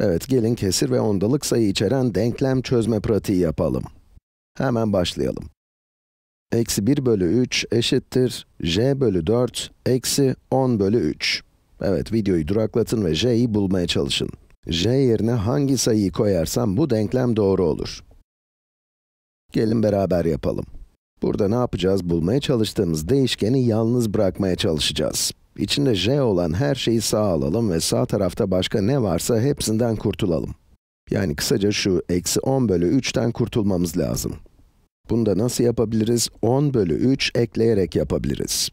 Evet, gelin kesir ve ondalık sayı içeren denklem çözme pratiği yapalım. Hemen başlayalım. Eksi 1 bölü 3 eşittir j bölü 4 eksi 10 bölü 3. Evet, videoyu duraklatın ve j'yi bulmaya çalışın. j yerine hangi sayıyı koyarsam bu denklem doğru olur. Gelin beraber yapalım. Burada ne yapacağız? Bulmaya çalıştığımız değişkeni yalnız bırakmaya çalışacağız. İçinde j olan her şeyi sağa alalım ve sağ tarafta başka ne varsa hepsinden kurtulalım. Yani kısaca şu, eksi 10 bölü 3'ten kurtulmamız lazım. Bunu da nasıl yapabiliriz? 10 bölü 3 ekleyerek yapabiliriz.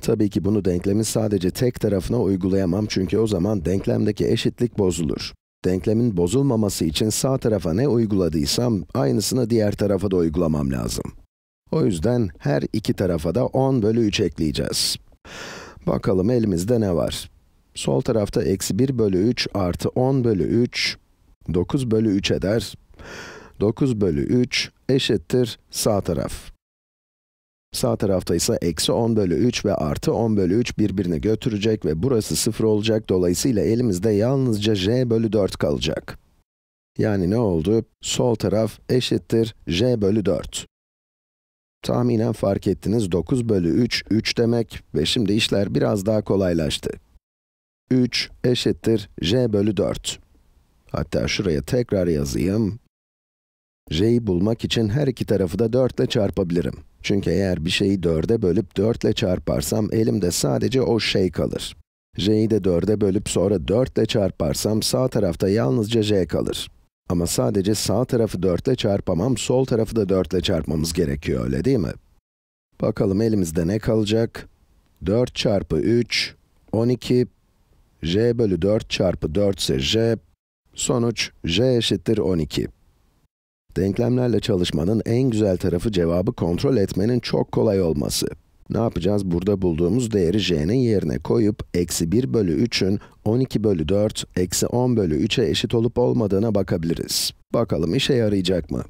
Tabii ki bunu denklemin sadece tek tarafına uygulayamam çünkü o zaman denklemdeki eşitlik bozulur. Denklemin bozulmaması için sağ tarafa ne uyguladıysam, aynısını diğer tarafa da uygulamam lazım. O yüzden her iki tarafa da 10 bölü 3 ekleyeceğiz. Bakalım elimizde ne var? Sol tarafta eksi 1 bölü 3 artı 10 bölü 3, 9 bölü 3 eder. 9 bölü 3 eşittir sağ taraf. Sağ tarafta ise eksi 10 bölü 3 ve artı 10 bölü 3 birbirini götürecek ve burası 0 olacak. Dolayısıyla elimizde yalnızca j bölü 4 kalacak. Yani ne oldu? Sol taraf eşittir j bölü 4. Tahminen fark ettiniz 9 bölü 3, 3 demek ve şimdi işler biraz daha kolaylaştı. 3 eşittir j bölü 4. Hatta şuraya tekrar yazayım. j'yi bulmak için her iki tarafı da 4 ile çarpabilirim. Çünkü eğer bir şeyi 4'e bölüp 4 ile çarparsam elimde sadece o şey kalır. j'yi de 4'e bölüp sonra 4 ile çarparsam sağ tarafta yalnızca j kalır. Ama sadece sağ tarafı 4 ile çarpamam, sol tarafı da 4 ile çarpmamız gerekiyor, öyle değil mi? Bakalım elimizde ne kalacak? 4 çarpı 3, 12, j bölü 4 çarpı 4 ise j, sonuç j eşittir 12. Denklemlerle çalışmanın en güzel tarafı cevabı kontrol etmenin çok kolay olması. Ne yapacağız? Burada bulduğumuz değeri j'nin yerine koyup, eksi 1 bölü 3'ün 12 bölü 4, eksi 10 bölü 3'e eşit olup olmadığına bakabiliriz. Bakalım işe yarayacak mı?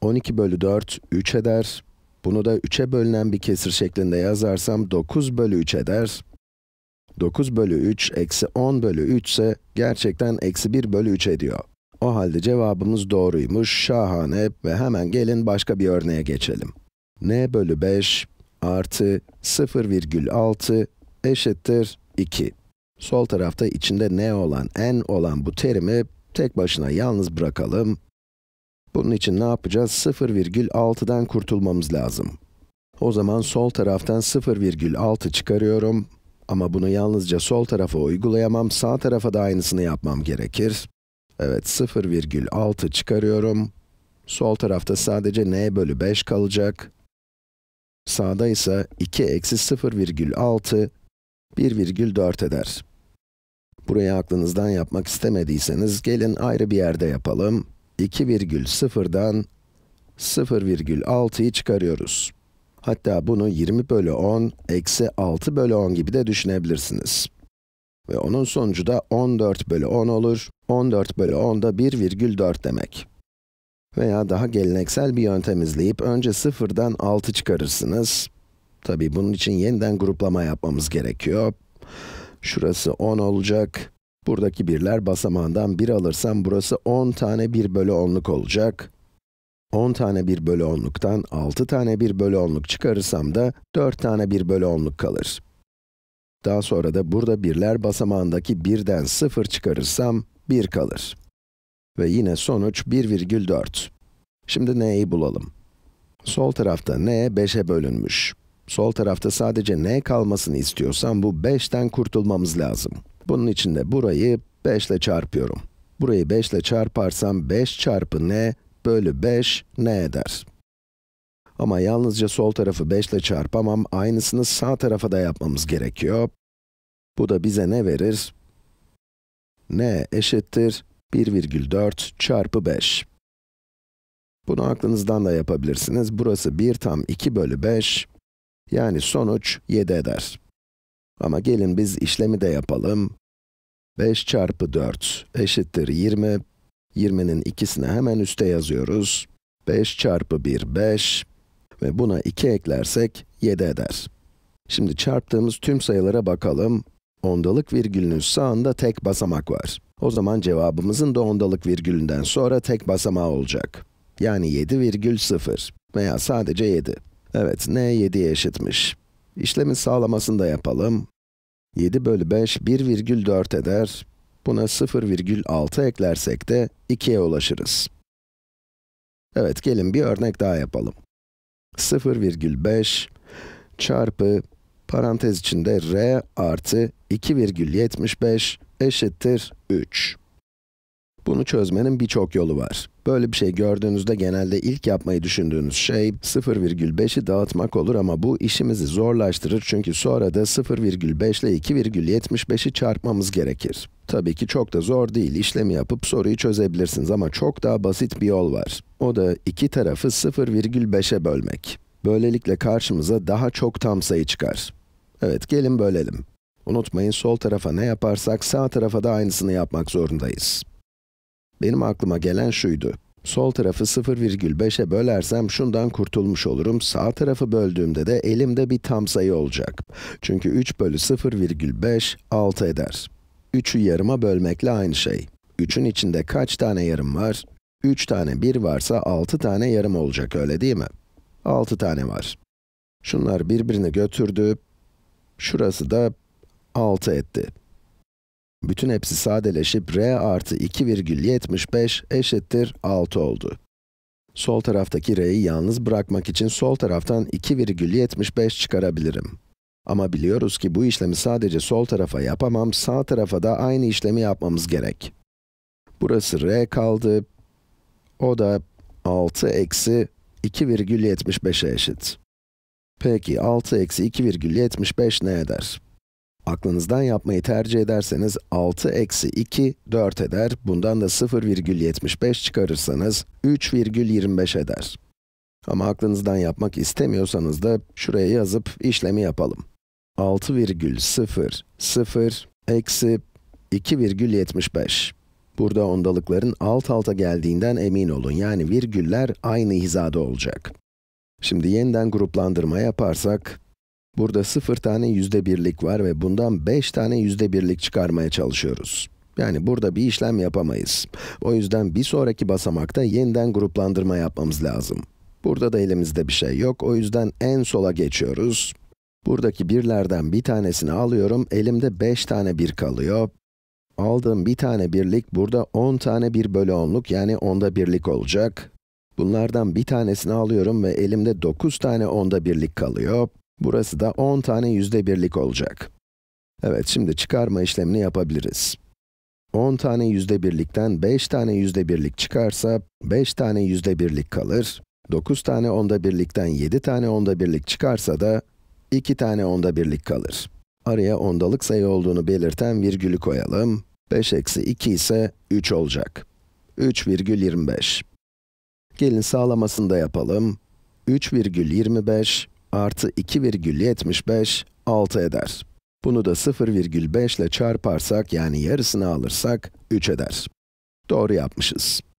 12 bölü 4, 3 eder. Bunu da 3'e bölünen bir kesir şeklinde yazarsam 9 bölü 3 eder. 9 bölü 3 eksi 10 bölü 3 ise gerçekten eksi 1 bölü 3 ediyor. O halde cevabımız doğruymuş, şahane ve hemen gelin başka bir örneğe geçelim n bölü 5 artı 0,6 eşittir 2. Sol tarafta içinde n olan, n olan bu terimi tek başına yalnız bırakalım. Bunun için ne yapacağız? 0,6'dan kurtulmamız lazım. O zaman sol taraftan 0,6 çıkarıyorum. Ama bunu yalnızca sol tarafa uygulayamam, sağ tarafa da aynısını yapmam gerekir. Evet, 0,6 çıkarıyorum. Sol tarafta sadece n bölü 5 kalacak. Sağda ise 2 eksi 0,6, 1,4 eder. Burayı aklınızdan yapmak istemediyseniz gelin ayrı bir yerde yapalım. 2,0'dan 0,6'yı çıkarıyoruz. Hatta bunu 20 bölü 10, eksi 6 bölü 10 gibi de düşünebilirsiniz. Ve onun sonucu da 14 bölü 10 olur. 14 bölü 10 da 1,4 demek. Veya daha geleneksel bir yöntem izleyip önce 0'dan 6 çıkarırsınız. Tabi bunun için yeniden gruplama yapmamız gerekiyor. Şurası 10 olacak. Buradaki birler basamağından 1 alırsam burası 10 tane 1 bölü 10'luk olacak. 10 tane 1 bölü 10'luktan 6 tane 1 bölü 10'luk çıkarırsam da 4 tane 1 bölü 10'luk kalır. Daha sonra da burada birler basamağındaki 1'den 0 çıkarırsam 1 kalır. Ve yine sonuç 1,4. Şimdi n'yi bulalım. Sol tarafta n 5'e bölünmüş. Sol tarafta sadece n kalmasını istiyorsam bu 5'ten kurtulmamız lazım. Bunun için de burayı 5 ile çarpıyorum. Burayı 5 ile çarparsam 5 çarpı n bölü 5 n eder? Ama yalnızca sol tarafı 5 ile çarpamam, aynısını sağ tarafa da yapmamız gerekiyor. Bu da bize ne verir? n eşittir 1,4 çarpı 5. Bunu aklınızdan da yapabilirsiniz. Burası 1 tam 2 bölü 5. Yani sonuç 7 eder. Ama gelin biz işlemi de yapalım. 5 çarpı 4 eşittir 20. 20'nin ikisini hemen üste yazıyoruz. 5 çarpı 1, 5. Ve buna 2 eklersek 7 eder. Şimdi çarptığımız tüm sayılara bakalım. Ondalık virgülünün sağında tek basamak var. O zaman cevabımızın da ondalık virgülünden sonra tek basamağı olacak. Yani virgül 7,0 veya sadece 7. Evet, n 7'ye eşitmiş. İşlemin sağlamasını da yapalım. 7 bölü 5, 1,4 eder. Buna virgül 0,6 eklersek de 2'ye ulaşırız. Evet, gelin bir örnek daha yapalım. virgül 0,5 çarpı parantez içinde r artı 2,75 eşittir 3. Bunu çözmenin birçok yolu var. Böyle bir şey gördüğünüzde genelde ilk yapmayı düşündüğünüz şey 0,5'i dağıtmak olur ama bu işimizi zorlaştırır çünkü sonra da 0,5 ile 2,75'i çarpmamız gerekir. Tabii ki çok da zor değil, işlemi yapıp soruyu çözebilirsiniz ama çok daha basit bir yol var. O da iki tarafı 0,5'e bölmek. Böylelikle karşımıza daha çok tam sayı çıkar. Evet, gelin bölelim. Unutmayın sol tarafa ne yaparsak sağ tarafa da aynısını yapmak zorundayız. Benim aklıma gelen şuydu. Sol tarafı 0,5'e bölersem şundan kurtulmuş olurum. Sağ tarafı böldüğümde de elimde bir tam sayı olacak. Çünkü 3 bölü 0,5 6 eder. 3'ü yarıma bölmekle aynı şey. 3'ün içinde kaç tane yarım var? 3 tane 1 varsa 6 tane yarım olacak öyle değil mi? 6 tane var. Şunlar birbirini götürdü. Şurası da 6 etti. Bütün hepsi sadeleşip r artı 2,75 eşittir 6 oldu. Sol taraftaki r'yi yalnız bırakmak için sol taraftan 2,75 çıkarabilirim. Ama biliyoruz ki bu işlemi sadece sol tarafa yapamam, sağ tarafa da aynı işlemi yapmamız gerek. Burası r kaldı, o da 6 eksi 2,75'e eşit. Peki 6 eksi 2,75 ne eder? Aklınızdan yapmayı tercih ederseniz 6 eksi 2, 4 eder. Bundan da 0,75 çıkarırsanız 3,25 eder. Ama aklınızdan yapmak istemiyorsanız da şuraya yazıp işlemi yapalım. 6,00 eksi 2,75. Burada ondalıkların alt alta geldiğinden emin olun. Yani virgüller aynı hizada olacak. Şimdi yeniden gruplandırma yaparsak, Burada 0 tane yüzde birlik var ve bundan 5 tane yüzde birlik çıkarmaya çalışıyoruz. Yani burada bir işlem yapamayız. O yüzden bir sonraki basamakta yeniden gruplandırma yapmamız lazım. Burada da elimizde bir şey yok, o yüzden en sola geçiyoruz. Buradaki birlerden bir tanesini alıyorum, elimde 5 tane bir kalıyor. Aldığım bir tane birlik, burada 10 tane 1 bölü 10'luk yani onda birlik olacak. Bunlardan bir tanesini alıyorum ve elimde 9 tane onda birlik kalıyor. Burası da 10 tane yüzde birlik olacak. Evet, şimdi çıkarma işlemini yapabiliriz. 10 tane yüzde birlikten 5 tane yüzde birlik çıkarsa, 5 tane yüzde birlik kalır. 9 tane onda birlikten 7 tane onda birlik çıkarsa da, 2 tane onda birlik kalır. Araya ondalık sayı olduğunu belirten virgülü koyalım. 5 eksi 2 ise 3 olacak. 3,25. Gelin sağlamasını da yapalım. 3,25 artı 2,75, 6 eder. Bunu da 0,5 ile çarparsak yani yarısını alırsak 3 eder. Doğru yapmışız.